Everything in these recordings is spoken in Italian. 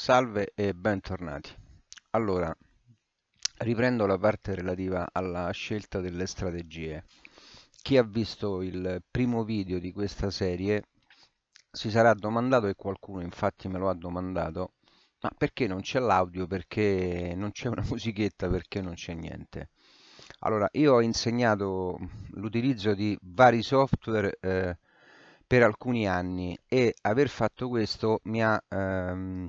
Salve e bentornati. Allora, riprendo la parte relativa alla scelta delle strategie. Chi ha visto il primo video di questa serie si sarà domandato, e qualcuno infatti me lo ha domandato, ma perché non c'è l'audio, perché non c'è una musichetta, perché non c'è niente. Allora, io ho insegnato l'utilizzo di vari software eh, per alcuni anni e aver fatto questo mi ha... Ehm,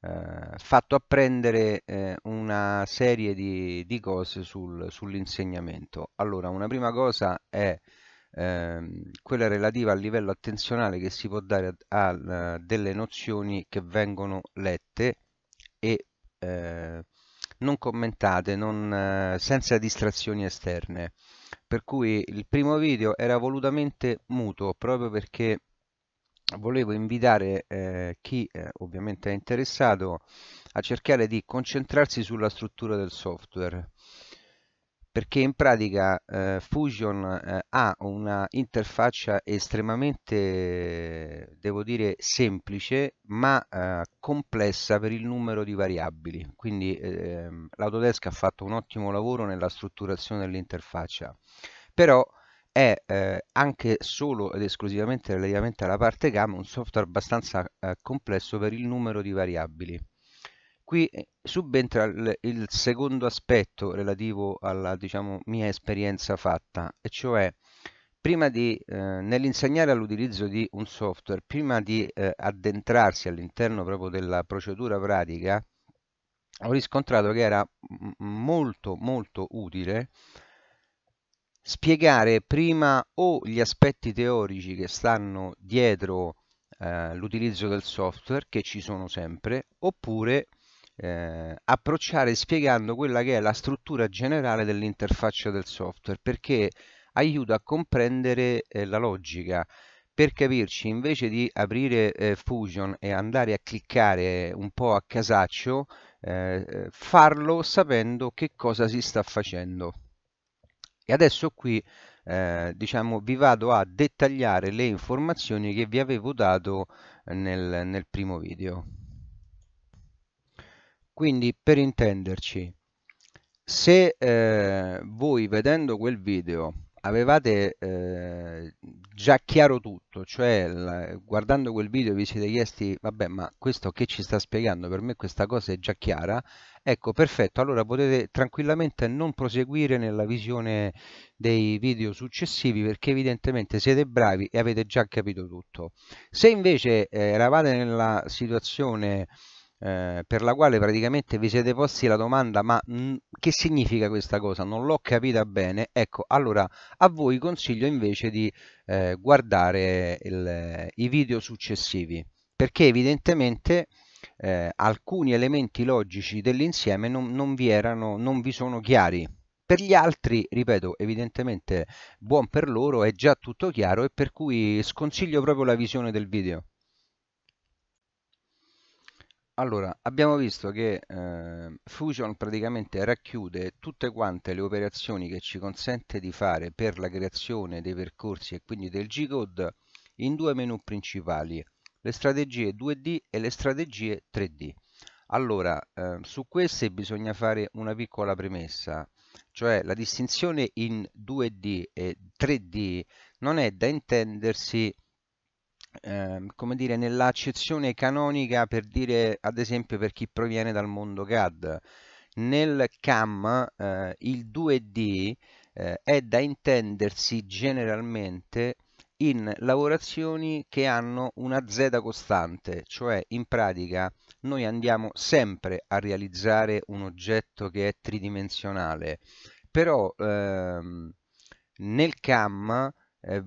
eh, fatto apprendere eh, una serie di, di cose sul, sull'insegnamento. Allora, una prima cosa è ehm, quella relativa al livello attenzionale che si può dare a, a, a delle nozioni che vengono lette e eh, non commentate, non, eh, senza distrazioni esterne. Per cui il primo video era volutamente muto proprio perché volevo invitare eh, chi eh, ovviamente è interessato a cercare di concentrarsi sulla struttura del software perché in pratica eh, Fusion eh, ha una interfaccia estremamente, devo dire, semplice ma eh, complessa per il numero di variabili. Quindi l'Autodesk ehm, ha fatto un ottimo lavoro nella strutturazione dell'interfaccia, però è eh, anche solo ed esclusivamente relativamente alla parte gamma un software abbastanza eh, complesso per il numero di variabili. Qui eh, subentra il, il secondo aspetto relativo alla diciamo, mia esperienza fatta, e cioè prima di, eh, nell'insegnare all'utilizzo di un software, prima di eh, addentrarsi all'interno proprio della procedura pratica, ho riscontrato che era molto molto utile spiegare prima o gli aspetti teorici che stanno dietro eh, l'utilizzo del software, che ci sono sempre, oppure eh, approcciare spiegando quella che è la struttura generale dell'interfaccia del software, perché aiuta a comprendere eh, la logica. Per capirci, invece di aprire eh, Fusion e andare a cliccare un po' a casaccio, eh, eh, farlo sapendo che cosa si sta facendo. E adesso qui eh, diciamo, vi vado a dettagliare le informazioni che vi avevo dato nel, nel primo video. Quindi per intenderci, se eh, voi vedendo quel video avevate eh, già chiaro tutto, cioè la, guardando quel video vi siete chiesti vabbè ma questo che ci sta spiegando, per me questa cosa è già chiara, ecco perfetto, allora potete tranquillamente non proseguire nella visione dei video successivi perché evidentemente siete bravi e avete già capito tutto. Se invece eh, eravate nella situazione eh, per la quale praticamente vi siete posti la domanda ma mh, mm, che significa questa cosa? Non l'ho capita bene. Ecco, allora a voi consiglio invece di eh, guardare il, i video successivi perché evidentemente eh, alcuni elementi logici dell'insieme non, non, vi erano, non vi sono chiari. Per gli altri, ripeto, evidentemente buon per loro, è già tutto chiaro e per cui sconsiglio proprio la visione del video. Allora, abbiamo visto che eh, Fusion praticamente racchiude tutte quante le operazioni che ci consente di fare per la creazione dei percorsi e quindi del G-Code in due menu principali, le strategie 2D e le strategie 3D. Allora, eh, su queste bisogna fare una piccola premessa, cioè la distinzione in 2D e 3D non è da intendersi Ehm, come dire, nell'accezione canonica per dire, ad esempio, per chi proviene dal mondo CAD. Nel CAM eh, il 2D eh, è da intendersi generalmente in lavorazioni che hanno una Z costante, cioè in pratica noi andiamo sempre a realizzare un oggetto che è tridimensionale, però ehm, nel CAM eh,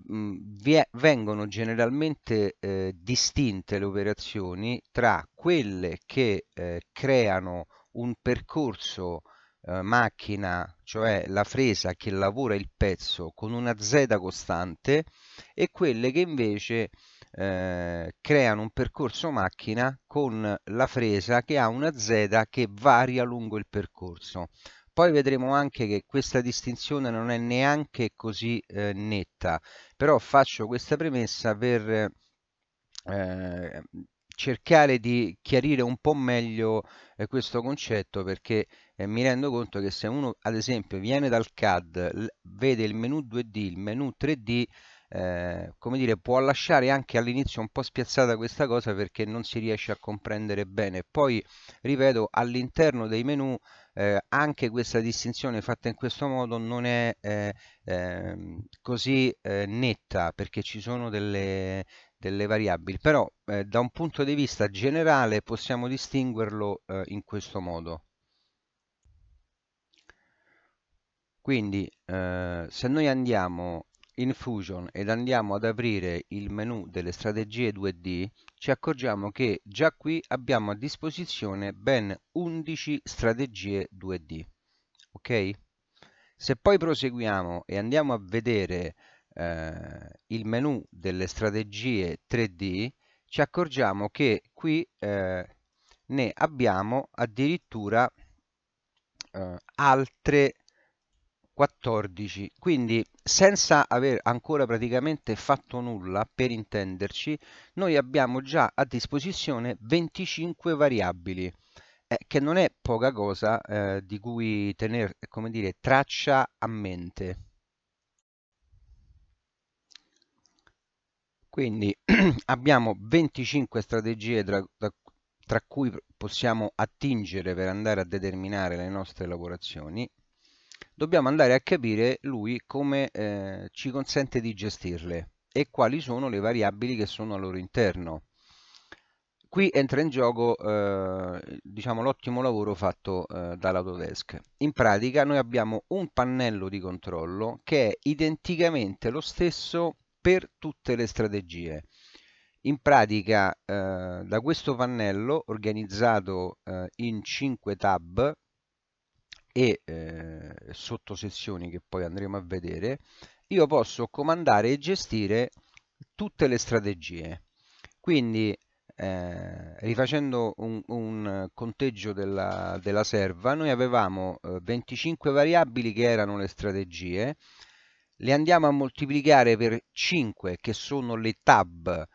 vengono generalmente eh, distinte le operazioni tra quelle che eh, creano un percorso eh, macchina, cioè la fresa che lavora il pezzo con una Z costante e quelle che invece eh, creano un percorso macchina con la fresa che ha una Z che varia lungo il percorso. Poi vedremo anche che questa distinzione non è neanche così eh, netta, però faccio questa premessa per eh, cercare di chiarire un po' meglio eh, questo concetto perché eh, mi rendo conto che se uno ad esempio viene dal CAD, vede il menu 2D, il menu 3D, eh, come dire, può lasciare anche all'inizio un po' spiazzata questa cosa perché non si riesce a comprendere bene. Poi, ripeto, all'interno dei menu eh, anche questa distinzione fatta in questo modo non è eh, ehm, eh, così netta perché ci sono delle, delle variabili, però eh, da un punto di vista generale possiamo distinguerlo eh, in questo modo. Quindi eh, se noi andiamo in ed andiamo ad aprire il menu delle strategie 2D ci accorgiamo che già qui abbiamo a disposizione ben 11 strategie 2D ok? Se poi proseguiamo e andiamo a vedere eh, il menu delle strategie 3D ci accorgiamo che qui eh, ne abbiamo addirittura eh, altre 14. Quindi senza aver ancora praticamente fatto nulla, per intenderci, noi abbiamo già a disposizione 25 variabili, eh, che non è poca cosa eh, di cui tenere dire, traccia a mente. Quindi abbiamo 25 strategie tra, tra, tra cui possiamo attingere per andare a determinare le nostre lavorazioni dobbiamo andare a capire lui come eh, ci consente di gestirle e quali sono le variabili che sono al loro interno. Qui entra in gioco eh, diciamo, l'ottimo lavoro fatto eh, dall'Autodesk. In pratica noi abbiamo un pannello di controllo che è identicamente lo stesso per tutte le strategie. In pratica eh, da questo pannello organizzato eh, in 5 tab e eh, sottosezioni che poi andremo a vedere, io posso comandare e gestire tutte le strategie. Quindi eh, rifacendo un, un, conteggio della, della serva, noi avevamo eh, 25 variabili che erano le strategie, le andiamo a moltiplicare per 5 che sono le tab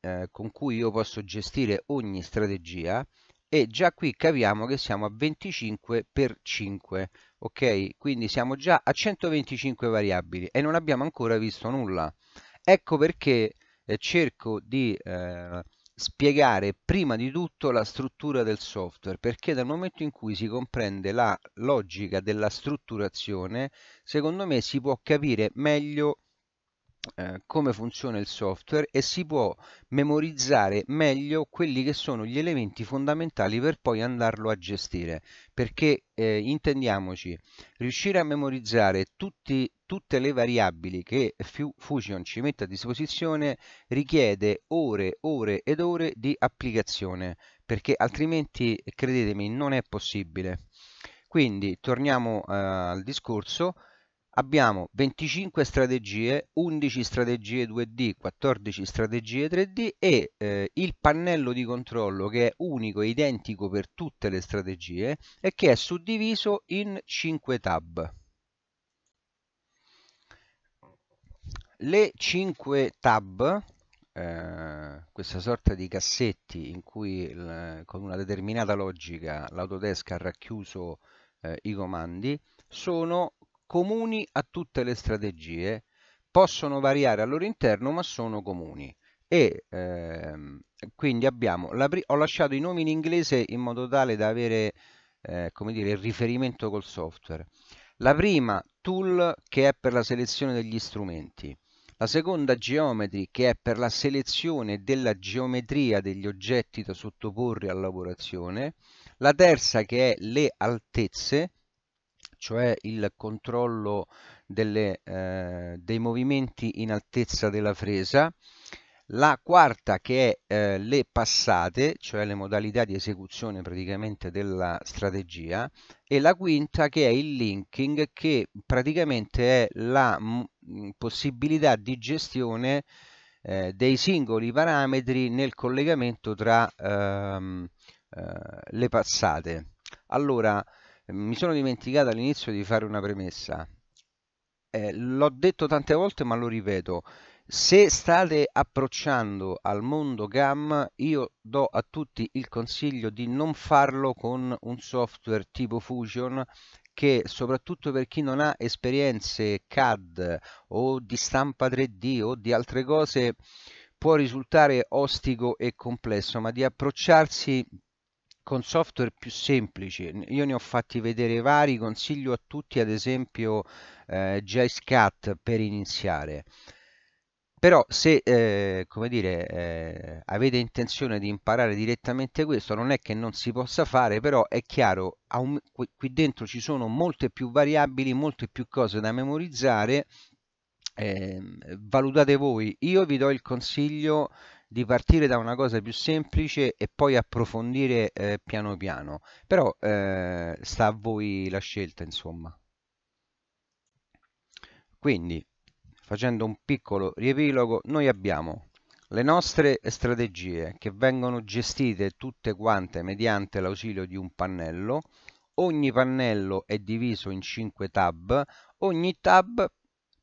eh, con cui io posso gestire ogni strategia e già qui capiamo che siamo a 25 per 5 ok quindi siamo già a 125 variabili e non abbiamo ancora visto nulla ecco perché eh, cerco di eh, spiegare prima di tutto la struttura del software perché dal momento in cui si comprende la logica della strutturazione secondo me si può capire meglio eh, come funziona il software e si può memorizzare meglio quelli che sono gli elementi fondamentali per poi andarlo a gestire perché eh, intendiamoci riuscire a memorizzare tutti, tutte le variabili che Fusion ci mette a disposizione richiede ore ore ed ore di applicazione perché altrimenti credetemi non è possibile quindi torniamo eh, al discorso abbiamo 25 strategie, 11 strategie 2D, 14 strategie 3D e eh, il pannello di controllo che è unico e identico per tutte le strategie e che è suddiviso in 5 tab. Le 5 tab, eh, questa sorta di cassetti in cui eh, con una determinata logica l'Autodesk ha racchiuso eh, i comandi, sono comuni a tutte le strategie, possono variare al loro interno ma sono comuni. E ehm, quindi abbiamo, la, ho lasciato i nomi in inglese in modo tale da avere eh, come dire, il riferimento col software. La prima, tool, che è per la selezione degli strumenti. La seconda, geometry, che è per la selezione della geometria degli oggetti da sottoporre a lavorazione. La terza, che è le altezze, cioè il controllo delle, eh, dei movimenti in altezza della fresa, la quarta che è eh, le passate, cioè le modalità di esecuzione praticamente della strategia, e la quinta che è il linking, che praticamente è la mm, possibilità di gestione eh, dei singoli parametri nel collegamento tra ehm, eh, le passate. Allora, mi sono dimenticato all'inizio di fare una premessa. Eh, l'ho detto tante volte, ma lo ripeto. Se state approcciando al mondo GAM, io do a tutti il consiglio di non farlo con un software tipo Fusion che soprattutto per chi non ha esperienze CAD o di stampa 3D o di altre cose può risultare ostico e complesso, ma di approcciarsi con software più semplici. Io ne ho fatti vedere vari, consiglio a tutti ad esempio eh, JSCAT per iniziare. Però se eh, come dire, eh, avete intenzione di imparare direttamente questo, non è che non si possa fare, però è chiaro, un, qui dentro ci sono molte più variabili, molte più cose da memorizzare, eh, valutate voi. Io vi do il consiglio di partire da una cosa più semplice e poi approfondire eh, piano piano, però eh, sta a voi la scelta insomma. Quindi, facendo un piccolo riepilogo, noi abbiamo le nostre strategie che vengono gestite tutte quante mediante l'ausilio di un pannello, ogni pannello è diviso in 5 tab, ogni tab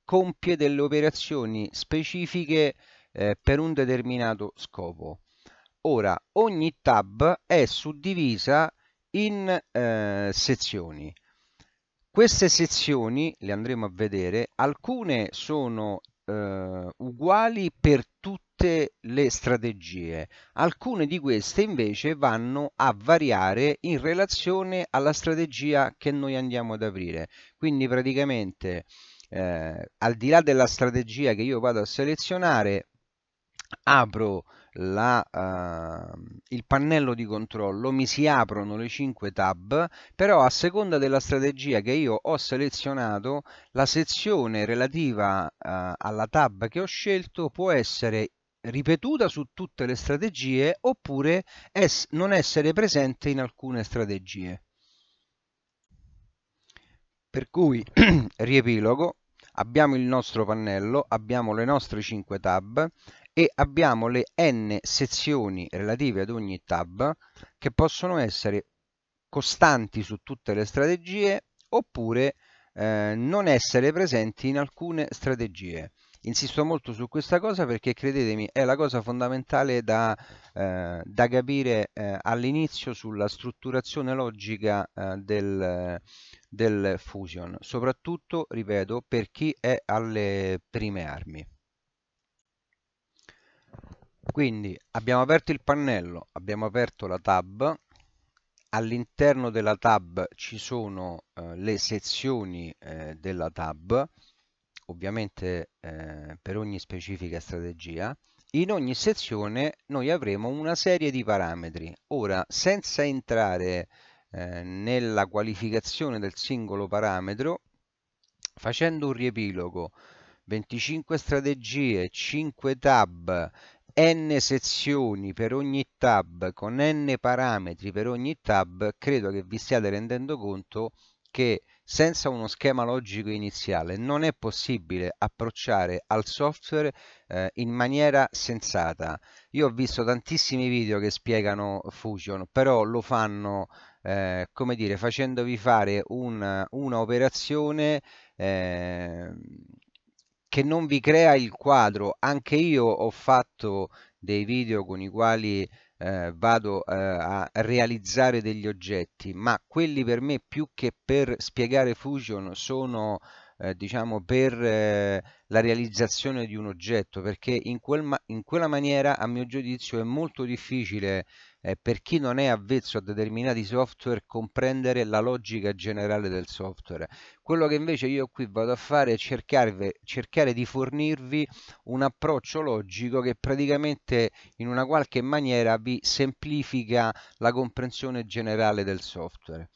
compie delle operazioni specifiche eh, per un determinato scopo. Ora, ogni tab è suddivisa in eh, sezioni. Queste sezioni le andremo a vedere, alcune sono eh, uguali per tutte le strategie, alcune di queste invece vanno a variare in relazione alla strategia che noi andiamo ad aprire. Quindi praticamente eh, al di là della strategia che io vado a selezionare, apro la, uh, il pannello di controllo, mi si aprono le 5 tab, però a seconda della strategia che io ho selezionato, la sezione relativa uh, alla tab che ho scelto può essere ripetuta su tutte le strategie oppure es non essere presente in alcune strategie. Per cui, riepilogo, abbiamo il nostro pannello, abbiamo le nostre 5 tab e abbiamo le n sezioni relative ad ogni tab che possono essere costanti su tutte le strategie oppure eh, non essere presenti in alcune strategie. Insisto molto su questa cosa perché credetemi è la cosa fondamentale da, eh, da capire eh, all'inizio sulla strutturazione logica eh, del, del Fusion, soprattutto, ripeto, per chi è alle prime armi. Quindi abbiamo aperto il pannello, abbiamo aperto la tab, all'interno della tab ci sono eh, le sezioni eh, della tab, ovviamente eh, per ogni specifica strategia. In ogni sezione noi avremo una serie di parametri. Ora, senza entrare eh, nella qualificazione del singolo parametro, facendo un riepilogo, 25 strategie, 5 tab, n sezioni per ogni tab con n parametri per ogni tab, credo che vi stiate rendendo conto che senza uno schema logico iniziale non è possibile approcciare al software eh, in maniera sensata. Io ho visto tantissimi video che spiegano Fusion, però lo fanno eh, come dire, facendovi fare un, una operazione eh, che non vi crea il quadro. Anche io ho fatto dei video con i quali eh, vado eh, a realizzare degli oggetti, ma quelli per me più che per spiegare Fusion sono eh, diciamo per eh, la realizzazione di un oggetto perché in, quel in quella maniera a mio giudizio è molto difficile eh, per chi non è avvezzo a determinati software comprendere la logica generale del software. Quello che invece io qui vado a fare è cercarvi, cercare di fornirvi un approccio logico che praticamente in una qualche maniera vi semplifica la comprensione generale del software.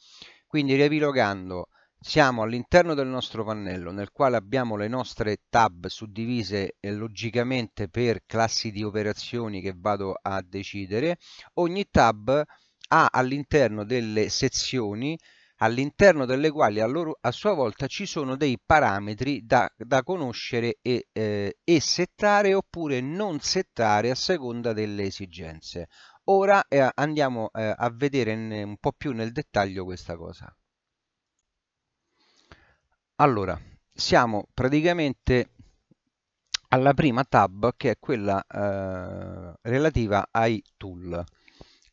Quindi riepilogando, siamo all'interno del nostro pannello nel quale abbiamo le nostre tab suddivise eh, logicamente per classi di operazioni che vado a decidere ogni tab ha all'interno delle sezioni all'interno delle quali a, loro, a, sua volta ci sono dei parametri da, da conoscere e, eh, e settare oppure non settare a seconda delle esigenze ora eh, andiamo eh, a vedere in, un po' più nel dettaglio questa cosa allora, siamo praticamente alla prima tab che è quella eh, relativa ai tool.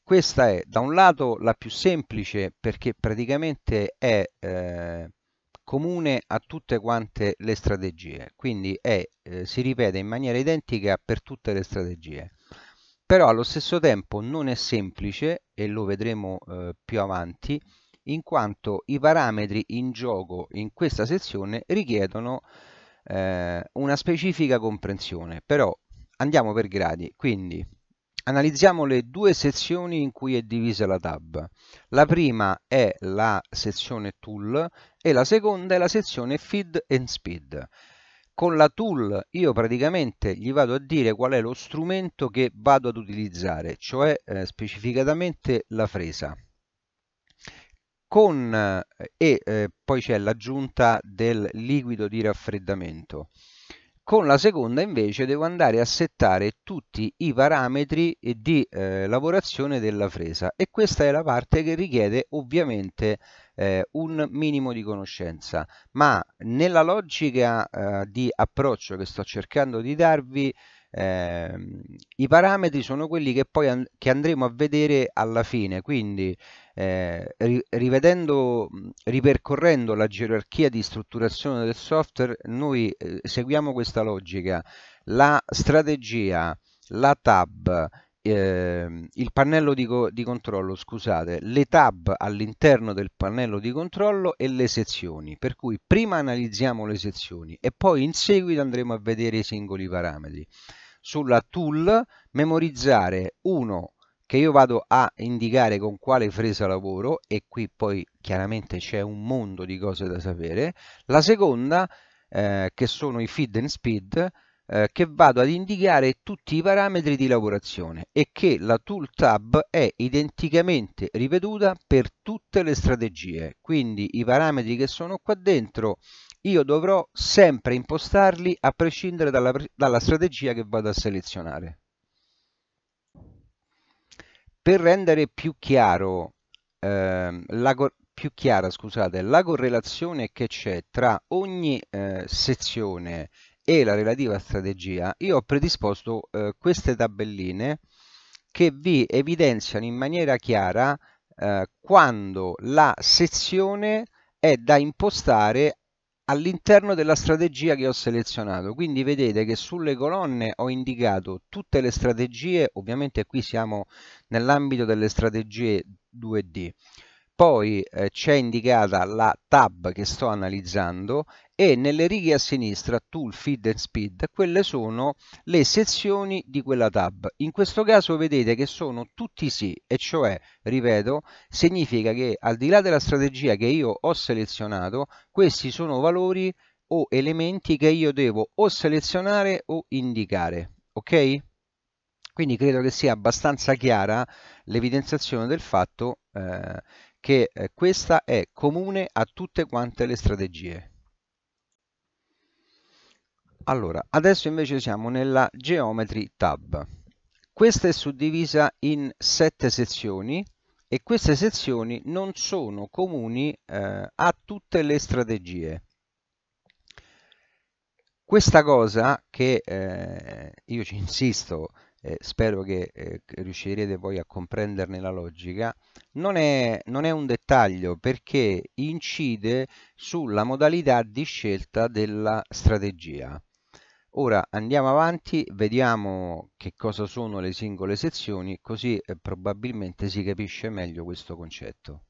Questa è da un lato la più semplice perché praticamente è eh, comune a tutte quante le strategie, quindi è, eh, si ripete in maniera identica per tutte le strategie. Però allo stesso tempo non è semplice, e lo vedremo eh, più avanti, in quanto i parametri in gioco in questa sezione richiedono eh, una specifica comprensione. Però andiamo per gradi, quindi analizziamo le due sezioni in cui è divisa la tab. La prima è la sezione tool e la seconda è la sezione feed and speed. Con la tool io praticamente gli vado a dire qual è lo strumento che vado ad utilizzare, cioè eh, specificatamente la fresa con, eh, e eh, poi c'è l'aggiunta del liquido di raffreddamento. Con la seconda invece devo andare a settare tutti i parametri di eh, lavorazione della fresa e questa è la parte che richiede ovviamente eh, un minimo di conoscenza, ma nella logica eh, di approccio che sto cercando di darvi eh, i parametri sono quelli che poi and che andremo a vedere alla fine, quindi eh, ri rivedendo, ripercorrendo la gerarchia di strutturazione del software, noi eh, seguiamo questa logica, la strategia, la tab, eh, il pannello di, co di, controllo, scusate, le tab all'interno del pannello di controllo e le sezioni, per cui prima analizziamo le sezioni e poi in seguito andremo a vedere i singoli parametri sulla tool memorizzare uno che io vado a indicare con quale fresa lavoro e qui poi chiaramente c'è un mondo di cose da sapere, la seconda eh, che sono i feed and speed eh, che vado ad indicare tutti i parametri di lavorazione e che la tool tab è identicamente ripetuta per tutte le strategie, quindi i parametri che sono qua dentro io dovrò sempre impostarli a prescindere dalla, dalla strategia che vado a selezionare. Per rendere più, chiaro, eh, la, più chiara scusate, la correlazione che c'è tra ogni eh, sezione e la relativa strategia, io ho predisposto eh, queste tabelline che vi evidenziano in maniera chiara eh, quando la sezione è da impostare all'interno della strategia che ho selezionato quindi vedete che sulle colonne ho indicato tutte le strategie ovviamente qui siamo nell'ambito delle strategie 2d poi eh, c'è indicata la tab che sto analizzando e nelle righe a sinistra tool feed and speed quelle sono le sezioni di quella tab in questo caso vedete che sono tutti sì e cioè ripeto significa che al di là della strategia che io ho selezionato questi sono valori o elementi che io devo o selezionare o indicare ok quindi credo che sia abbastanza chiara l'evidenziazione del fatto eh, che eh, questa è comune a tutte quante le strategie. Allora, adesso invece siamo nella Geometry tab. Questa è suddivisa in sette sezioni e queste sezioni non sono comuni eh, a tutte le strategie. Questa cosa che eh, io ci insisto, eh, spero che eh, riuscirete voi a comprenderne la logica, non è, non è, un dettaglio perché incide sulla modalità di scelta della strategia. Ora andiamo avanti, vediamo che cosa sono le singole sezioni, così eh, probabilmente si capisce meglio questo concetto.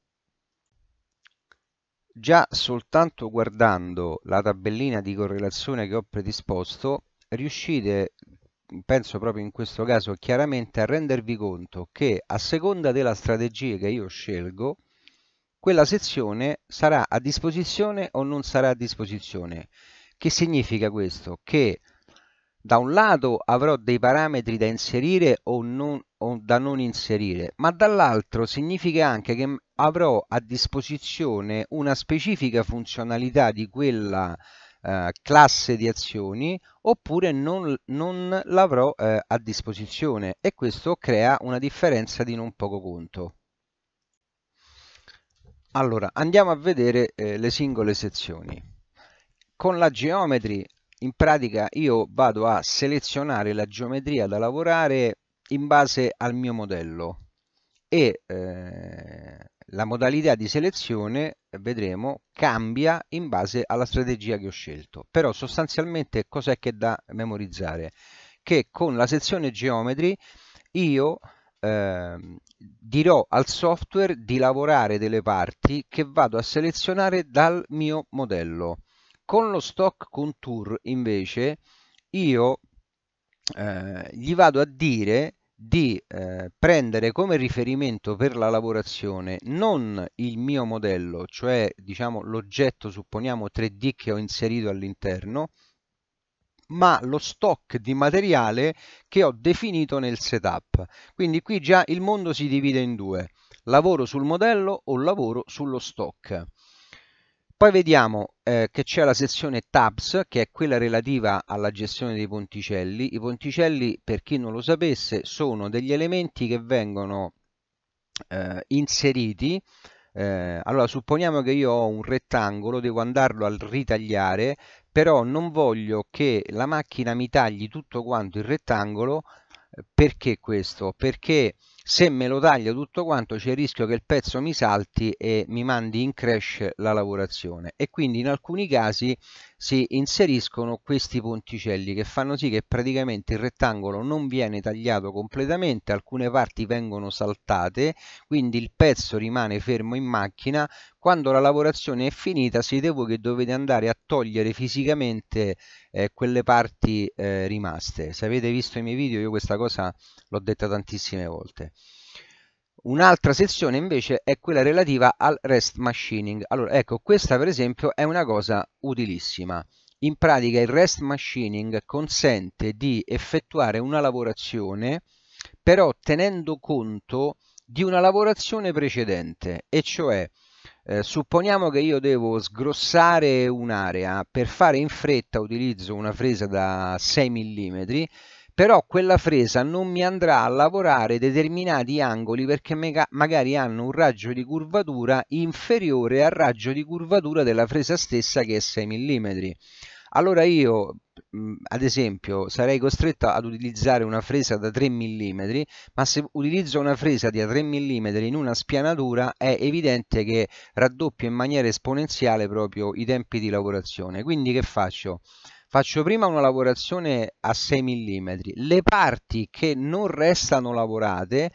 Già soltanto guardando la tabellina di correlazione che ho predisposto, riuscite penso proprio in questo caso chiaramente a rendervi conto che a seconda della strategia che io scelgo, quella sezione sarà a disposizione o non sarà a disposizione. Che significa questo? Che da un lato avrò dei parametri da inserire o, non, o da non inserire, ma dall'altro significa anche che avrò a disposizione una specifica funzionalità di quella eh, classe di azioni oppure non, non l'avrò eh, a disposizione e questo crea una differenza di non poco conto. Allora, andiamo a vedere eh, le singole sezioni. Con la Geometry, in pratica io vado a selezionare la geometria da lavorare in base al mio modello e eh, la modalità di selezione, vedremo, cambia in base alla strategia che ho scelto. Però sostanzialmente cos'è che è da memorizzare? Che con la sezione geometry io eh, dirò al software di lavorare delle parti che vado a selezionare dal mio modello. Con lo stock contour invece io eh, gli vado a dire di eh, prendere come riferimento per la lavorazione non il mio modello, cioè diciamo l'oggetto supponiamo 3D che ho inserito all'interno, ma lo stock di materiale che ho definito nel setup. Quindi qui già il mondo si divide in due, lavoro sul modello o lavoro sullo stock. Poi vediamo eh, che c'è la sezione Tabs, che è quella relativa alla gestione dei ponticelli. I ponticelli, per chi non lo sapesse, sono degli elementi che vengono eh, inseriti. Eh, allora, supponiamo che io ho un rettangolo, devo andarlo a ritagliare, però non voglio che la macchina mi tagli tutto quanto il rettangolo. Eh, perché questo? Perché se me lo taglio tutto quanto c'è il rischio che il pezzo mi salti e mi mandi in crash la lavorazione e quindi in alcuni casi si inseriscono questi ponticelli che fanno sì che praticamente il rettangolo non viene tagliato completamente alcune parti vengono saltate quindi il pezzo rimane fermo in macchina quando la lavorazione è finita siete voi che dovete andare a togliere fisicamente eh, quelle parti eh, rimaste se avete visto i miei video io questa cosa l'ho detta tantissime volte Un'altra sezione invece è quella relativa al rest machining. Allora, ecco, questa per esempio è una cosa utilissima. In pratica il rest machining consente di effettuare una lavorazione però tenendo conto di una lavorazione precedente, e cioè eh, supponiamo che io devo sgrossare un'area, per fare in fretta utilizzo una fresa da 6 mm, però quella fresa non mi andrà a lavorare determinati angoli perché magari hanno un raggio di curvatura inferiore al raggio di curvatura della fresa stessa che è 6 mm allora io mhmm, ad esempio sarei costretto ad utilizzare una fresa da 3 mm ma se utilizzo una fresa da 3 mm in una spianatura è evidente che raddoppio in maniera esponenziale proprio i tempi di lavorazione quindi che faccio? faccio prima una lavorazione a 6 mm le parti che non restano lavorate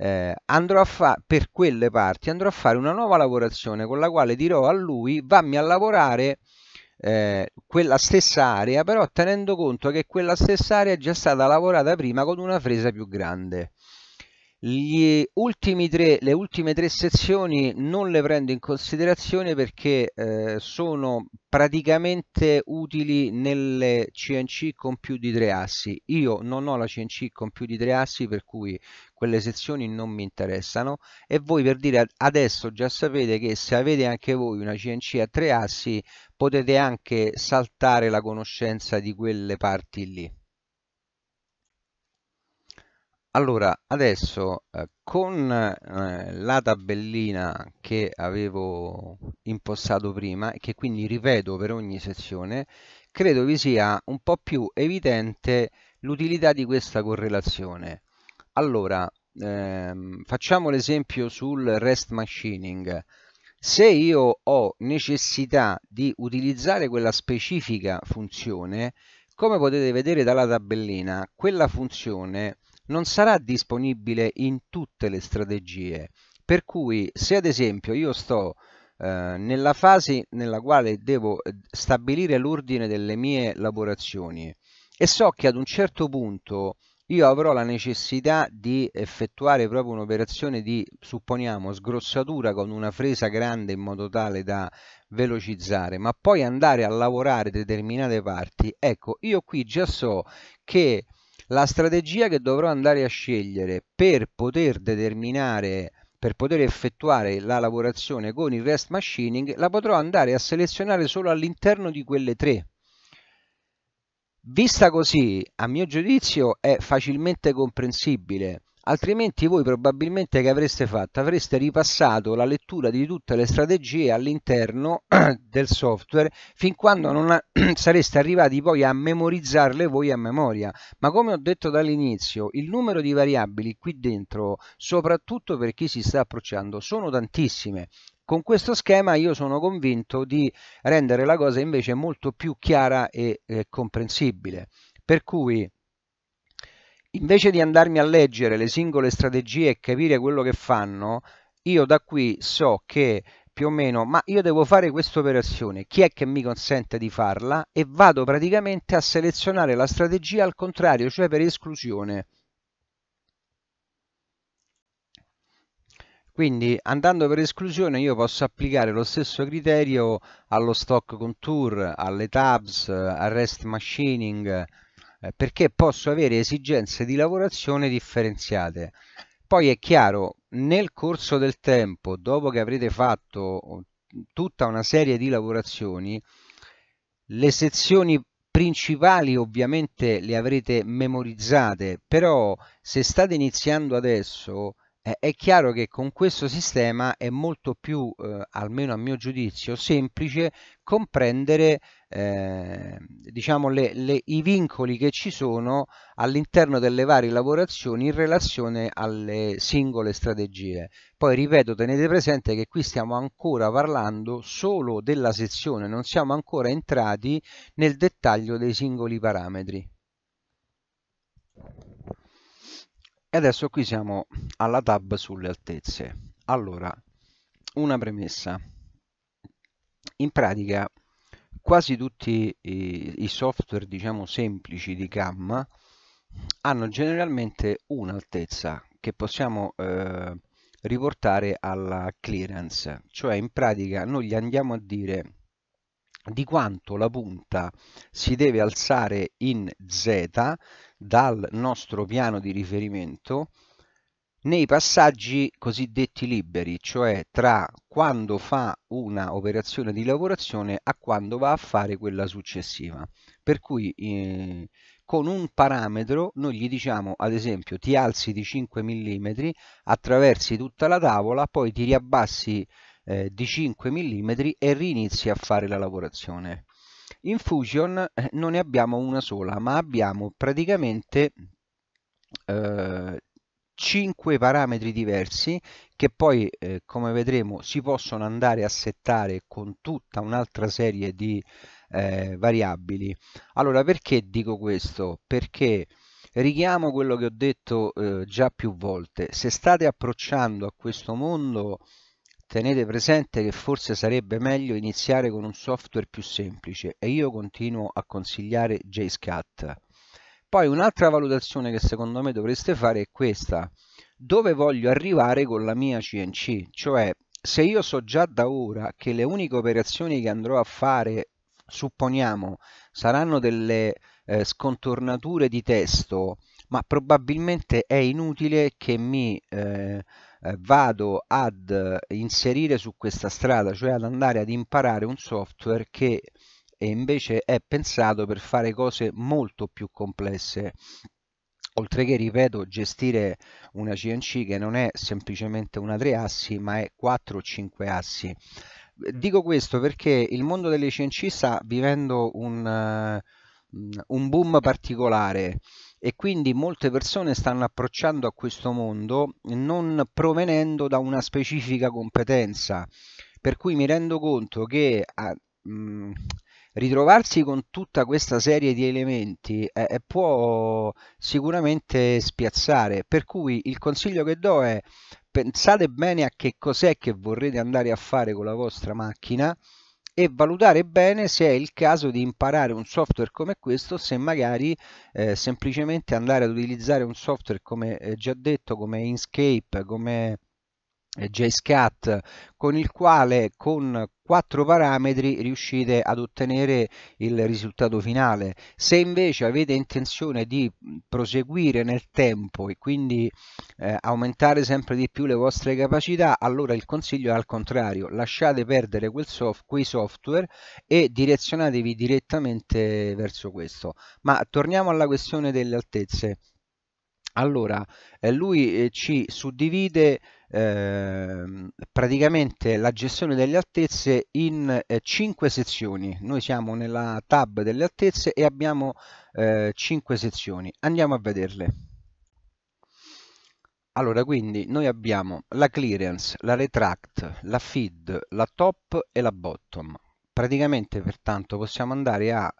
eh, andrò a fare per quelle parti andrò a fare una nuova lavorazione con la quale dirò a lui vammi a lavorare eh, quella stessa area, però tenendo conto che quella stessa area è già stata lavorata prima con una fresa più grande. Tre, le ultime tre sezioni non le prendo in considerazione perché eh, sono praticamente utili nelle CNC con più di tre assi. Io non ho la CNC con più di tre assi, per cui quelle sezioni non mi interessano e voi per dire adesso già sapete che se avete anche voi una CNC a tre assi potete anche saltare la conoscenza di quelle parti lì. Allora, adesso eh, con eh, la tabellina che avevo impostato prima e che quindi ripeto per ogni sezione, credo vi sia un po' più evidente l'utilità di questa correlazione. Allora, ehm, facciamo l'esempio sul rest machining. Se io ho necessità di utilizzare quella specifica funzione, come potete vedere dalla tabellina, quella funzione non sarà disponibile in tutte le strategie. Per cui se ad esempio io sto eh, nella fase nella quale devo eh, stabilire l'ordine delle mie lavorazioni e so che ad un certo punto io avrò la necessità di effettuare proprio un'operazione di, supponiamo, sgrossatura con una fresa grande in modo tale da velocizzare, ma poi andare a lavorare determinate parti. Ecco, io qui già so che la strategia che dovrò andare a scegliere per poter determinare per poter effettuare la lavorazione con il rest machining la potrò andare a selezionare solo all'interno di quelle tre Vista così, a mio giudizio, è facilmente comprensibile, altrimenti voi probabilmente che avreste fatto? Avreste ripassato la lettura di tutte le strategie all'interno del software fin quando non sareste arrivati poi a memorizzarle voi a memoria. Ma come ho detto dall'inizio, il numero di variabili qui dentro, soprattutto per chi si sta approcciando, sono tantissime con questo schema io sono convinto di rendere la cosa invece molto più chiara e eh, comprensibile. Per cui invece di andarmi a leggere le singole strategie e capire quello che fanno, io da qui so che più o meno, ma io devo fare questa operazione, chi è che mi consente di farla? E vado praticamente a selezionare la strategia al contrario, cioè per esclusione. Quindi andando per esclusione io posso applicare lo stesso criterio allo stock contour, alle tabs, al rest machining, eh, perché posso avere esigenze di lavorazione differenziate. Poi è chiaro, nel corso del tempo, dopo che avrete fatto oh, tutta una serie di lavorazioni, le sezioni principali ovviamente le avrete memorizzate, però se state iniziando adesso eh, è chiaro che con questo sistema è molto più, eh, almeno a mio giudizio, semplice comprendere eh, diciamo le, le, i vincoli che ci sono all'interno delle varie lavorazioni in relazione alle singole strategie. Poi ripeto, tenete presente che qui stiamo ancora parlando solo della sezione, non siamo ancora entrati nel dettaglio dei singoli parametri. E adesso qui siamo alla tab sulle altezze. Allora, una premessa. In pratica quasi tutti i, i software diciamo semplici di gamma hanno generalmente un'altezza che possiamo eh, riportare alla clearance, cioè in pratica noi gli andiamo a dire di quanto la punta si deve alzare in Z dal nostro piano di riferimento nei passaggi cosiddetti liberi, cioè tra quando fa una operazione di lavorazione a quando va a fare quella successiva. Per cui eh, con un parametro noi gli diciamo ad esempio ti alzi di 5 mm, attraversi tutta la tavola, poi ti riabbassi eh, di 5 mm e rinizi a fare la lavorazione. In Fusion eh, non ne abbiamo una sola, ma abbiamo praticamente eh, 5 parametri diversi che poi, eh, come vedremo, si possono andare a settare con tutta un'altra serie di eh, variabili. Allora, perché dico questo? Perché richiamo quello che ho detto eh, già più volte. Se state approcciando a questo mondo tenete presente che forse sarebbe meglio iniziare con un software più semplice e io continuo a consigliare JSCAT. Poi un'altra valutazione che secondo me dovreste fare è questa, dove voglio arrivare con la mia CNC, cioè se io so già da ora che le uniche operazioni che andrò a fare, supponiamo, saranno delle eh, scontornature di testo, ma probabilmente è inutile che mi... Eh, eh, vado ad eh, inserire su questa strada, cioè ad andare ad imparare un software che eh, invece è pensato per fare cose molto più complesse oltre che ripeto gestire una CNC che non è semplicemente una tre assi ma è 4 o 5 assi mm. dico questo perché il mondo delle CNC sta vivendo un, eh, un boom particolare e quindi molte persone stanno approcciando a questo mondo non provenendo da una specifica competenza, per cui mi rendo conto che a, mh, mm, ritrovarsi con tutta questa serie di elementi eh, eh, può sicuramente spiazzare, per cui il consiglio che do è pensate bene a che cos'è che vorrete andare a fare con la vostra macchina, e valutare bene se è il caso di imparare un software come questo, se magari eh, semplicemente andare ad utilizzare un software come eh, già detto, come Inkscape, come JSCAT con il quale con quattro parametri riuscite ad ottenere il risultato finale. Se invece avete intenzione di proseguire nel tempo e quindi eh, aumentare sempre di più le vostre capacità, allora il consiglio è al contrario, lasciate perdere soft, quei software e direzionatevi direttamente verso questo. Ma torniamo alla questione delle altezze. Allora, eh, lui eh, ci suddivide Ehm, praticamente la gestione delle altezze in eh, 5 sezioni. Noi siamo nella tab delle altezze e abbiamo eh, 5 sezioni. Andiamo a vederle. Allora, quindi noi abbiamo la clearance, la retract, la feed, la top e la bottom. Praticamente, pertanto, possiamo andare a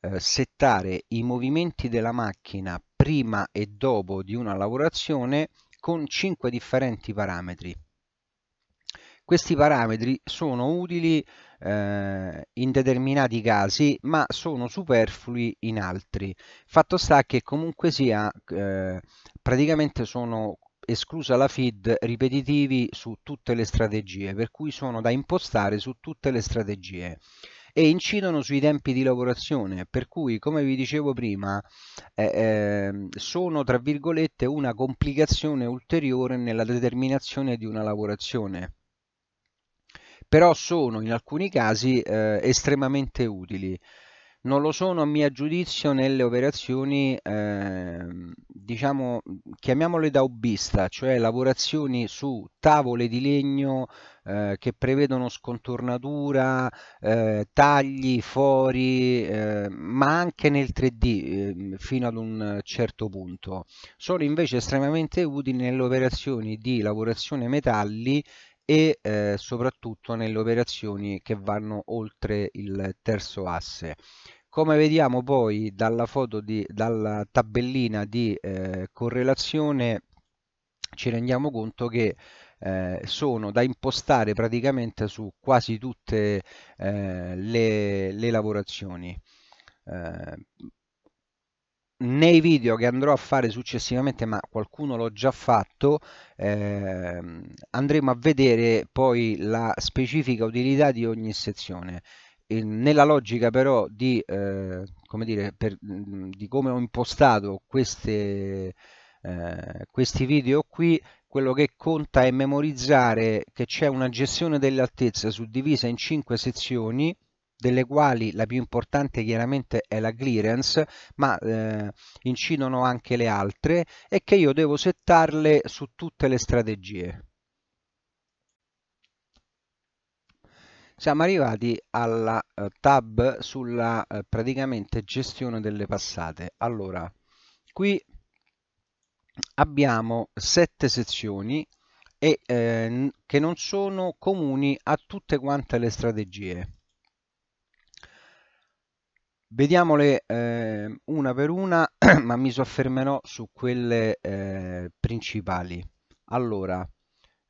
eh, settare i movimenti della macchina prima e dopo di una lavorazione con 5 differenti parametri. Questi parametri sono utili eh, in determinati casi, ma sono superflui in altri. Fatto sta che comunque sia, eh, praticamente sono esclusa la feed ripetitivi su tutte le strategie, per cui sono da impostare su tutte le strategie e incidono sui tempi di lavorazione, per cui come vi dicevo prima eh, eh, sono tra virgolette una complicazione ulteriore nella determinazione di una lavorazione però sono in alcuni casi eh, estremamente utili non lo sono a mio giudizio nelle operazioni, eh, diciamo, chiamiamole da hobbista, cioè lavorazioni su tavole di legno eh, che prevedono scontornatura, eh, tagli, fori, eh, ma anche nel 3D ehm, fino ad un certo punto. Sono invece estremamente utili nelle operazioni di lavorazione metalli e eh, soprattutto nelle operazioni che vanno oltre il terzo asse. Come vediamo poi dalla, di, dalla tabellina di eh, correlazione ci rendiamo conto che eh, sono da impostare praticamente su quasi tutte eh, le, le, lavorazioni. Eh, nei video che andrò a fare successivamente, ma qualcuno l'ho già fatto, ehm, andremo a vedere poi la specifica utilità di ogni sezione nella logica però di, eh, come, dire, per, mm, di come ho impostato queste, eh, questi video qui, quello che conta è memorizzare che c'è una gestione dell'altezza suddivisa in 5 sezioni, delle quali la più importante chiaramente è la clearance, ma eh, incidono anche le altre, e che io devo settarle su tutte le strategie. siamo arrivati alla eh, tab sulla eh, praticamente gestione delle passate allora qui abbiamo sette sezioni e eh, che non sono comuni a tutte quante le strategie vediamole eh, una per una ma mi soffermerò su quelle principali allora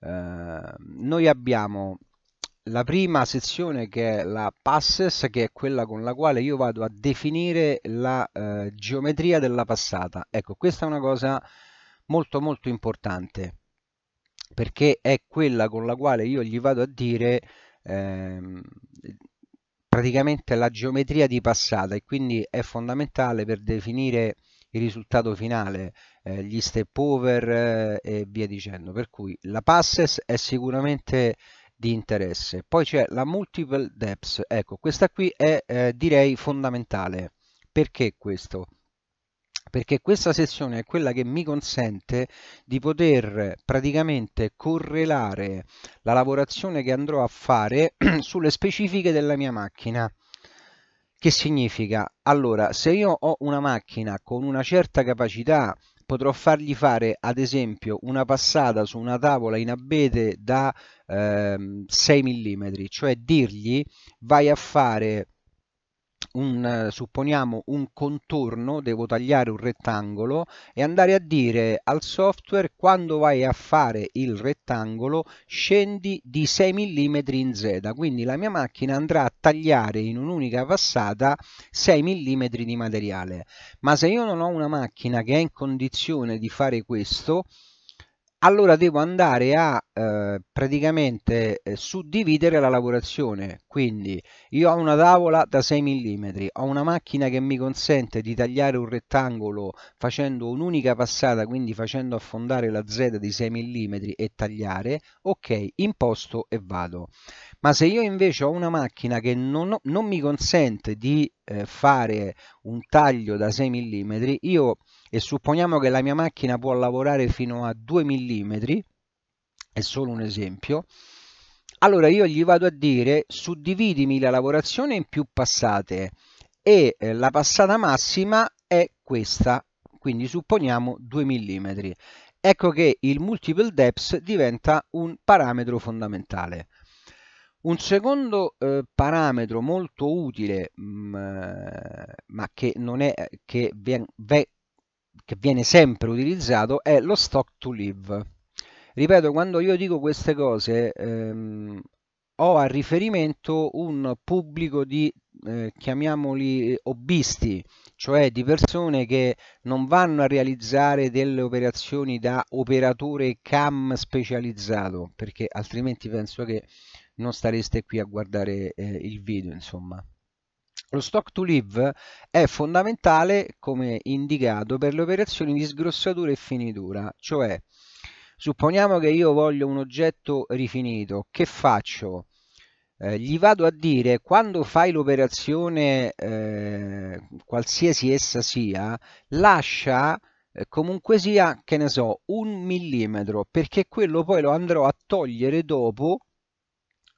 noi abbiamo la prima sezione che è la passes, che è quella con la quale io vado a definire la eh, geometria della passata. Ecco, questa è una cosa molto molto importante, perché è quella con la quale io gli vado a dire ehm, praticamente la geometria di passata e quindi è fondamentale per definire il risultato finale, eh, gli step over eh, e via dicendo. Per cui la passes è sicuramente di interesse. Poi c'è la multiple depths, ecco questa qui è eh, direi fondamentale. Perché questo? Perché questa sezione è quella che mi consente di poter praticamente correlare la lavorazione che andrò a fare sulle specifiche della mia macchina. Che significa? Allora, se io ho una macchina con una certa capacità potrò fargli fare ad esempio una passata su una tavola in abete da ehm, 6 mm, cioè dirgli vai a fare un, eh, supponiamo un contorno, devo tagliare un rettangolo e andare a dire al software quando vai a fare il rettangolo scendi di 6 mm in Z, quindi la mia macchina andrà a tagliare in un'unica passata 6 mm di materiale, ma se io non ho una macchina che è in condizione di fare questo, allora devo andare a eh, praticamente eh, suddividere la lavorazione quindi io ho una tavola da 6 mm ho una macchina che mi consente di tagliare un rettangolo facendo un'unica passata quindi facendo affondare la z di 6 mm e tagliare ok imposto e vado ma se io invece ho una macchina che non, non mi consente di eh, fare un taglio da 6 mm io e supponiamo che la mia macchina può lavorare fino a 2 mm, è solo un esempio, allora io gli vado a dire suddividimi la lavorazione in più passate e eh, la passata massima è questa, quindi supponiamo 2 mm. Ecco che il multiple depth diventa un parametro fondamentale. Un secondo eh, parametro molto utile, mh, mm, eh, ma che, non è, eh, che, che viene sempre utilizzato è lo stock to live. Ripeto, quando io dico queste cose ehm, ho a riferimento un pubblico di, eh, chiamiamoli, hobbisti, eh, cioè di persone che non vanno a realizzare delle operazioni da operatore CAM specializzato, perché altrimenti penso che non stareste qui a guardare eh, il video, insomma. Lo stock to live è fondamentale come indicato per le operazioni di sgrossatura e finitura, cioè supponiamo che io voglio un oggetto rifinito, che faccio? Eh, gli vado a dire quando fai l'operazione eh, qualsiasi essa sia, lascia eh, comunque sia, che ne so, un millimetro, perché quello poi lo andrò a togliere dopo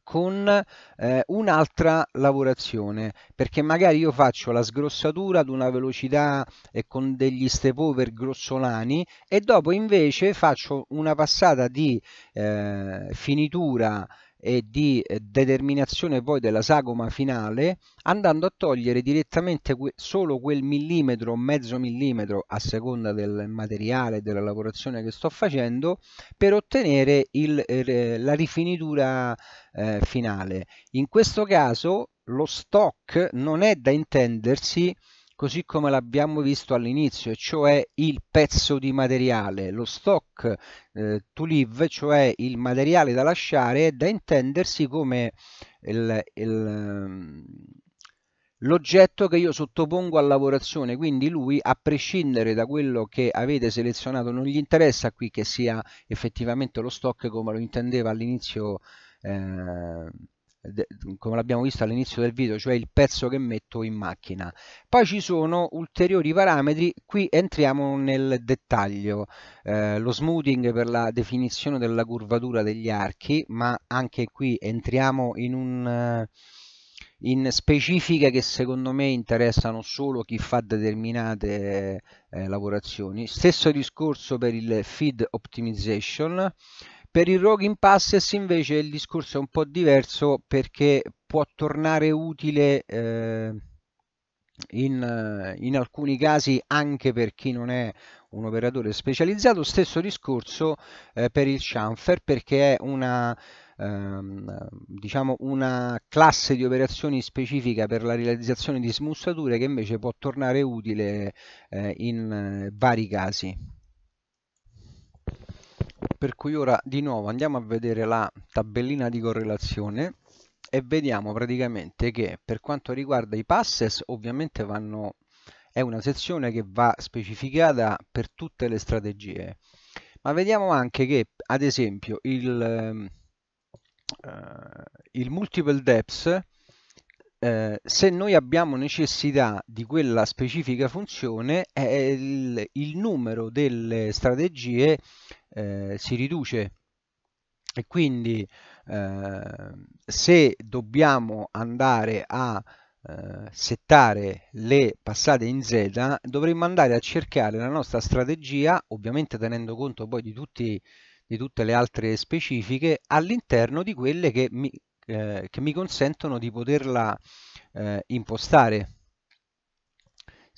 con eh, un'altra lavorazione perché magari io faccio la sgrossatura ad una velocità e con degli step over grossolani e dopo invece faccio una passata di eh, finitura e di eh, determinazione poi della sagoma finale andando a togliere direttamente que solo quel millimetro mezzo millimetro a seconda del materiale della lavorazione che sto facendo per ottenere il, eh, la rifinitura eh, finale in questo caso lo stock non è da intendersi così come l'abbiamo visto all'inizio, cioè il pezzo di materiale, lo stock eh, to live, cioè il materiale da lasciare, è da intendersi come il, il, ehm, l'oggetto che io sottopongo a lavorazione quindi lui a prescindere da quello che avete selezionato non gli interessa qui che sia effettivamente lo stock come lo intendeva all'inizio eh, come l'abbiamo visto all'inizio del video, cioè il pezzo che metto in macchina. Poi ci sono ulteriori parametri, qui entriamo nel dettaglio, eh, lo smoothing per la definizione della curvatura degli archi, ma anche qui entriamo in un... Eh, in specifiche che secondo me interessano solo chi fa determinate eh, lavorazioni stesso discorso per il feed optimization per il Rogue Impasses invece il discorso è un po' diverso perché può tornare utile eh, in, eh, in, alcuni casi anche per chi non è un operatore specializzato, stesso discorso eh, per il chamfer perché è una ehm, diciamo una classe di operazioni specifica per la realizzazione di smussature che invece può tornare utile eh, in eh, vari casi per cui ora di nuovo andiamo a vedere la tabellina di correlazione e vediamo praticamente che per quanto riguarda i passes ovviamente vanno è una sezione che va specificata per tutte le strategie ma vediamo anche che ad esempio il, ehm, eh, il multiple depths eh, se noi abbiamo necessità di quella specifica funzione il, il numero delle strategie eh, si riduce e quindi eh, se dobbiamo andare a eh, settare le passate in Z dovremmo andare a cercare la nostra strategia ovviamente tenendo conto poi di, tutti, di tutte le altre specifiche all'interno di quelle che mi, eh, che mi consentono di poterla eh, impostare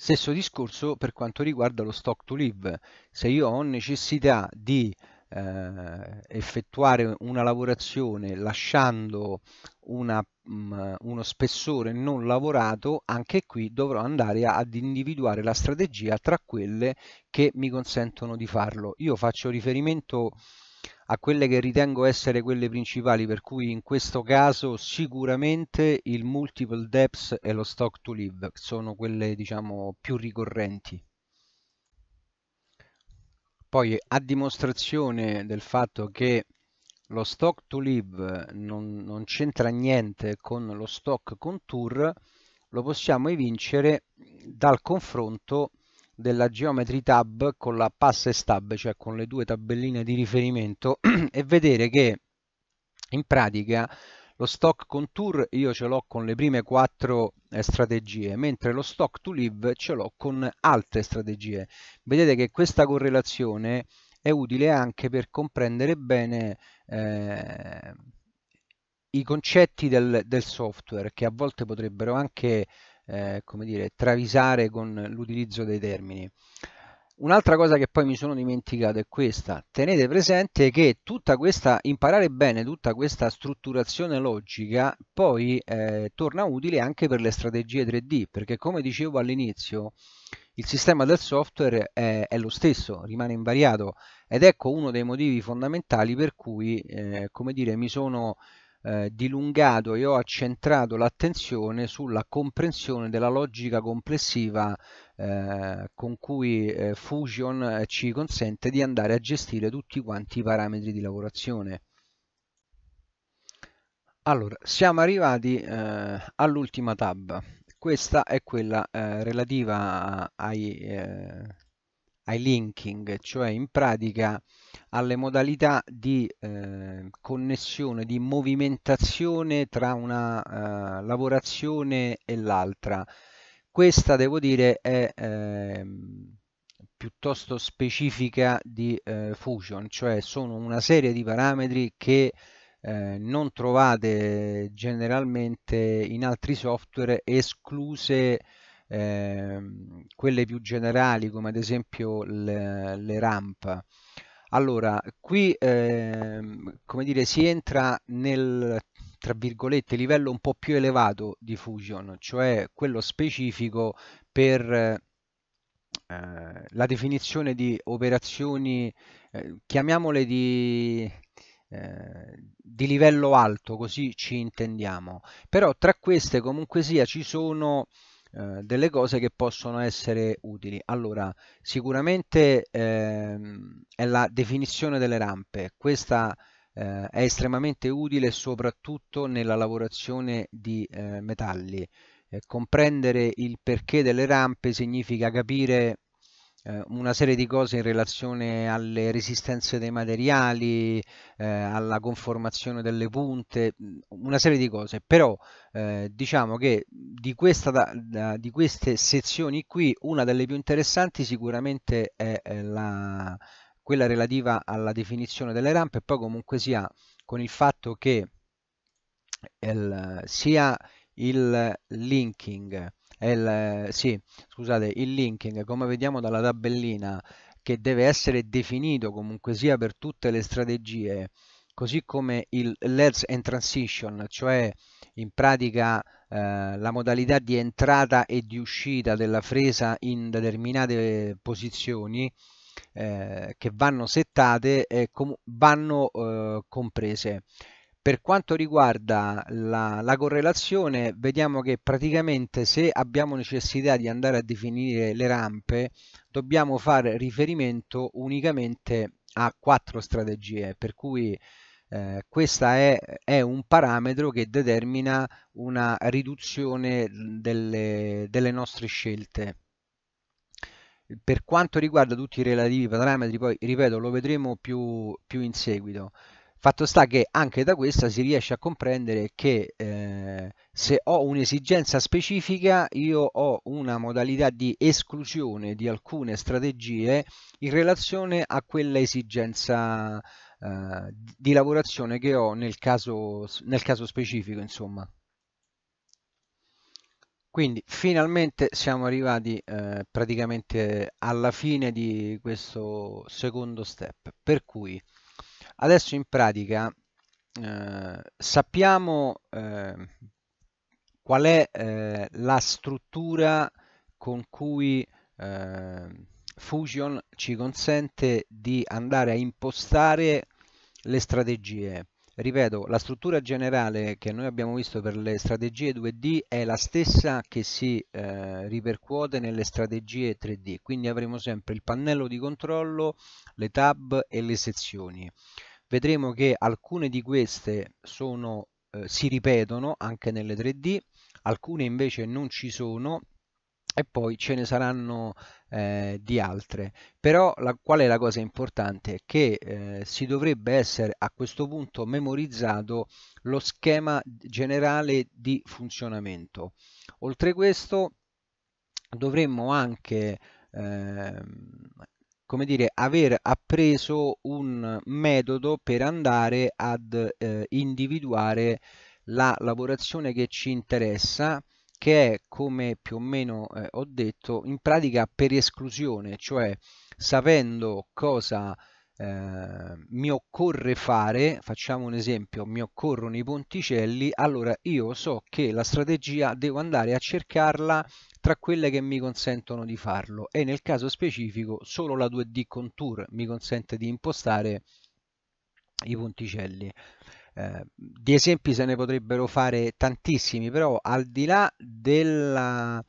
Stesso discorso per quanto riguarda lo stock to live. Se io ho necessità di eh, effettuare una lavorazione lasciando una, mh, mm, uno spessore non lavorato, anche qui dovrò andare a, ad individuare la strategia tra quelle che mi consentono di farlo. Io faccio riferimento a quelle che ritengo essere quelle principali, per cui in questo caso sicuramente il multiple depths e lo stock to live sono quelle diciamo più ricorrenti. Poi a dimostrazione del fatto che lo stock to live non, non c'entra niente con lo stock contour, lo possiamo evincere dal confronto della Geometry tab con la Passes tab, cioè con le due tabelline di riferimento e vedere che in pratica lo stock contour io ce l'ho con le prime quattro eh, strategie, mentre lo stock to live ce l'ho con altre strategie. Vedete che questa correlazione è utile anche per comprendere bene eh, i concetti del, del software che a volte potrebbero anche eh, come dire, travisare con l'utilizzo dei termini. Un'altra cosa che poi mi sono dimenticato è questa, tenete presente che tutta questa, imparare bene tutta questa strutturazione logica poi eh, torna utile anche per le strategie 3D, perché come dicevo all'inizio il sistema del software è, è, lo stesso, rimane invariato ed ecco uno dei motivi fondamentali per cui eh, come dire, mi sono eh, dilungato e ho accentrato l'attenzione sulla comprensione della logica complessiva eh, con cui eh, Fusion eh, ci consente di andare a gestire tutti quanti i parametri di lavorazione. Allora, siamo arrivati eh, all'ultima tab, questa è quella eh, relativa ai ai linking, cioè in pratica alle modalità di eh, connessione, di movimentazione tra una eh, lavorazione e l'altra. Questa, devo dire, è eh, piuttosto specifica di eh, Fusion, cioè sono una serie di parametri che eh, non trovate generalmente in altri software escluse eh, quelle più generali come ad esempio le, le ramp. Allora, qui eh, come dire, si entra nel tra virgolette livello un po' più elevato di Fusion, cioè quello specifico per eh, la definizione di operazioni, eh, chiamiamole di, eh, di livello alto, così ci intendiamo. Però tra queste comunque sia ci sono eh, delle cose che possono essere utili. Allora, sicuramente ehm, è la definizione delle rampe, questa eh, è estremamente utile soprattutto nella lavorazione di eh, metalli. Eh, comprendere il perché delle rampe significa capire eh, una serie di cose in relazione alle resistenze dei materiali, eh, alla conformazione delle punte, mm, una serie di cose, però eh, diciamo che di, questa, da, di, queste sezioni qui una delle più interessanti sicuramente è la, quella relativa alla definizione delle rampe e poi comunque sia con il fatto che il, eh, sia il linking il, sì, scusate, il linking, come vediamo dalla tabellina, che deve essere definito comunque sia per tutte le strategie, così come il Let's and Transition, cioè in pratica eh, la modalità di entrata e di uscita della fresa in determinate posizioni eh, che vanno settate e vanno eh, comprese. Per quanto riguarda la, la, correlazione, vediamo che praticamente se abbiamo necessità di andare a definire le rampe, dobbiamo fare riferimento unicamente a quattro strategie, per cui eh, questo è, è, un parametro che determina una riduzione delle, delle nostre scelte per quanto riguarda tutti i relativi parametri, poi ripeto, lo vedremo più, più in seguito. Fatto sta che anche da questa si riesce a comprendere che eh, se ho un'esigenza specifica io ho una modalità di esclusione di alcune strategie in relazione a quella esigenza eh, di lavorazione che ho nel caso, nel caso specifico insomma. Quindi finalmente siamo arrivati eh, praticamente alla fine di questo secondo step per cui Adesso in pratica eh, sappiamo eh, qual è eh, la struttura con cui ehm, Fusion ci consente di andare a impostare le strategie. Ripeto, la struttura generale che noi abbiamo visto per le strategie 2D è la stessa che si eh, ripercuote nelle strategie 3D, quindi avremo sempre il pannello di controllo, le tab e le sezioni vedremo che alcune di queste sono, eh, si ripetono anche nelle 3D, alcune invece non ci sono e poi ce ne saranno eh, di altre. Però la, qual è la cosa importante? Che eh, si dovrebbe essere a questo punto memorizzato lo schema generale di funzionamento. Oltre questo dovremmo anche eh, come dire, aver appreso un metodo per andare ad eh, individuare la lavorazione che ci interessa, che è, come più o meno eh, ho detto, in pratica per esclusione, cioè sapendo cosa Ehm, mi occorre fare, facciamo un esempio, mi occorrono i ponticelli, allora io so che la strategia devo andare a cercarla tra quelle che mi consentono di farlo e nel caso specifico solo la 2D Contour mi consente di impostare i ponticelli. Eh, di esempi se ne potrebbero fare tantissimi, però al di là della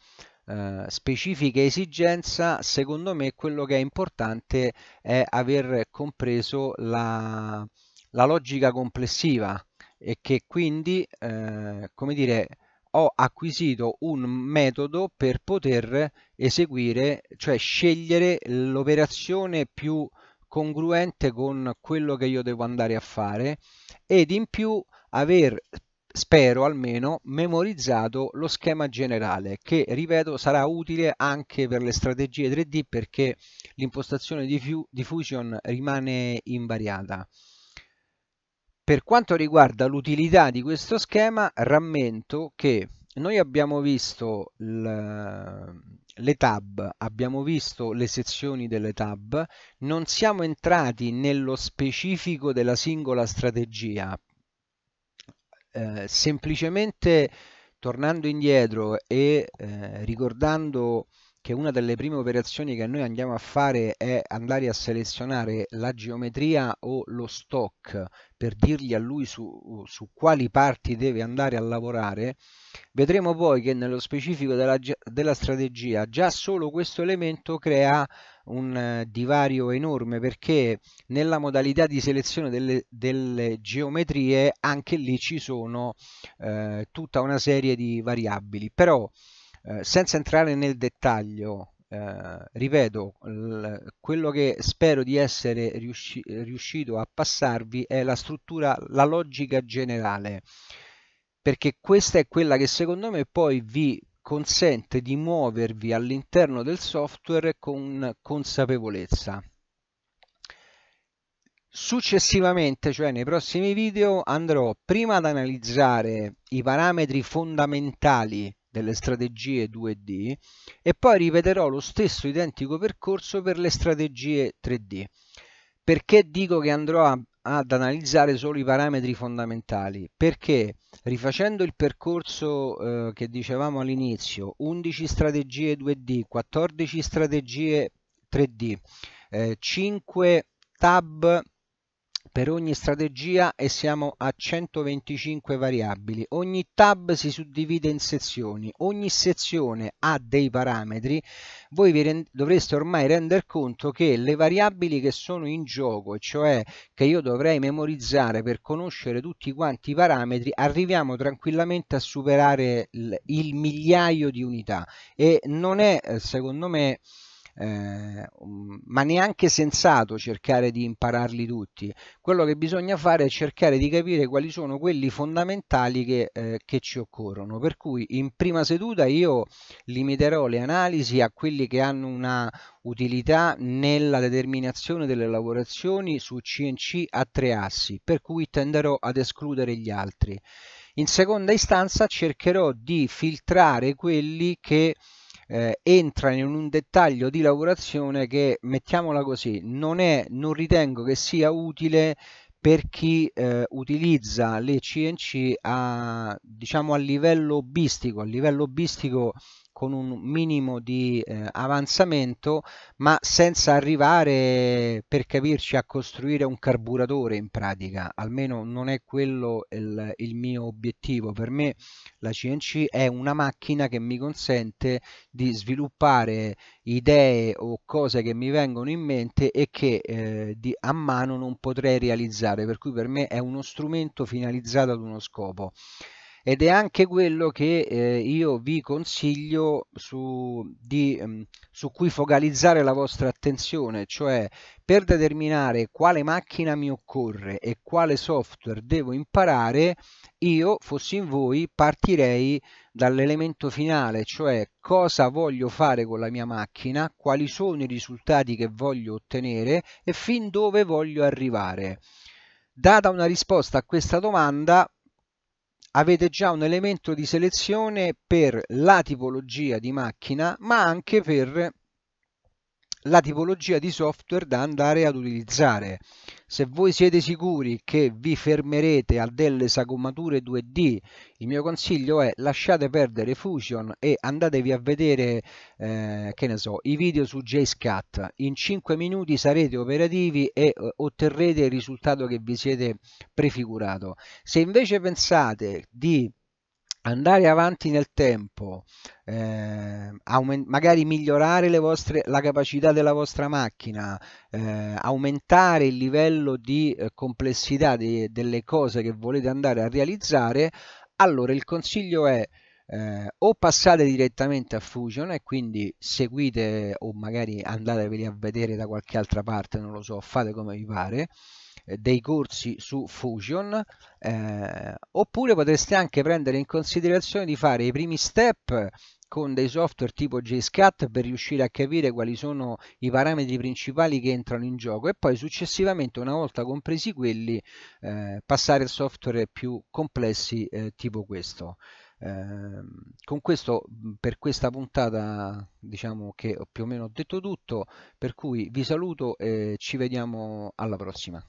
eh, specifiche esigenza, secondo me quello che è importante è aver compreso la, la logica complessiva e che quindi, eh, come dire, ho acquisito un metodo per poter eseguire, cioè scegliere l'operazione più congruente con quello che io devo andare a fare ed in più aver spero almeno, memorizzato lo schema generale che, ripeto, sarà utile anche per le strategie 3D perché l'impostazione di, di Fusion rimane invariata. Per quanto riguarda l'utilità di questo schema, rammento che noi abbiamo visto le tab, abbiamo visto le sezioni delle tab, non siamo entrati nello specifico della singola strategia, eh, semplicemente tornando indietro e eh, ricordando che una delle prime operazioni che noi andiamo a fare è andare a selezionare la geometria o lo stock per dirgli a lui su, su quali parti deve andare a lavorare, vedremo poi che nello specifico della, della strategia già solo questo elemento crea un eh, divario enorme perché nella modalità di selezione delle, delle geometrie anche lì ci sono eh, tutta una serie di variabili però eh, senza entrare nel dettaglio eh, ripeto quello che spero di essere riusci riuscito a passarvi è la struttura la logica generale perché questa è quella che secondo me poi vi consente di muovervi all'interno del software con consapevolezza. Successivamente, cioè nei prossimi video, andrò prima ad analizzare i parametri fondamentali delle strategie 2D e poi ripeterò lo stesso identico percorso per le strategie 3D. Perché dico che andrò a ad analizzare solo i parametri fondamentali perché rifacendo il percorso eh, che dicevamo all'inizio 11 strategie 2D 14 strategie 3D eh, 5 tab per ogni strategia e siamo a 125 variabili. Ogni tab si suddivide in sezioni, ogni sezione ha dei parametri. Voi vi dovreste ormai rendere conto che le variabili che sono in gioco, cioè che io dovrei memorizzare per conoscere tutti quanti i parametri, arriviamo tranquillamente a superare il, il migliaio di unità e non è eh, secondo me eh, um, ma neanche sensato cercare di impararli tutti. Quello che bisogna fare è cercare di capire quali sono quelli fondamentali che, eh, che ci occorrono. Per cui in prima seduta io limiterò le analisi a quelli che hanno una utilità nella determinazione delle lavorazioni su CNC a tre assi, per cui tenderò ad escludere gli altri. In seconda istanza cercherò di filtrare quelli che eh, entrano in un dettaglio di lavorazione che, mettiamola così, non, è, non ritengo che sia utile per chi eh, utilizza le CNC a, diciamo, a livello bistico, A livello hobbistico con un minimo di eh, avanzamento ma senza arrivare per capirci a costruire un carburatore in pratica almeno non è quello il, il mio obiettivo per me la CNC è una macchina che mi consente di sviluppare idee o cose che mi vengono in mente e che eh, di, a mano non potrei realizzare per cui per me è uno strumento finalizzato ad uno scopo ed è anche quello che eh, io vi consiglio su, di, mm, su cui focalizzare la vostra attenzione, cioè per determinare quale macchina mi occorre e quale software devo imparare, io, fossi in voi, partirei dall'elemento finale, cioè cosa voglio fare con la mia macchina, quali sono i risultati che voglio ottenere e fin dove voglio arrivare. Data una risposta a questa domanda, avete già un elemento di selezione per la tipologia di macchina ma anche per la tipologia di software da andare ad utilizzare se voi siete sicuri che vi fermerete a delle sagomature 2D, il mio consiglio è lasciate perdere Fusion e andatevi a vedere, eh, che ne so, i video su JSCAT. In 5 minuti sarete operativi e eh, otterrete il risultato che vi siete prefigurato. Se invece pensate di andare avanti nel tempo, eh, magari migliorare vostre, la capacità della vostra macchina, eh, aumentare il livello di eh, complessità di, delle cose che volete andare a realizzare, allora il consiglio è eh, o passate direttamente a Fusion e quindi seguite o magari andateveli a vedere da qualche altra parte, non lo so, fate come vi pare, eh, dei corsi su Fusion eh, oppure potreste anche prendere in considerazione di fare i primi step con dei software tipo JSCAT per riuscire a capire quali sono i parametri principali che entrano in gioco e poi successivamente una volta compresi quelli eh, passare al software più complessi eh, tipo questo. Ehm, con questo per questa puntata diciamo che più o meno ho detto tutto per cui vi saluto e ci vediamo alla prossima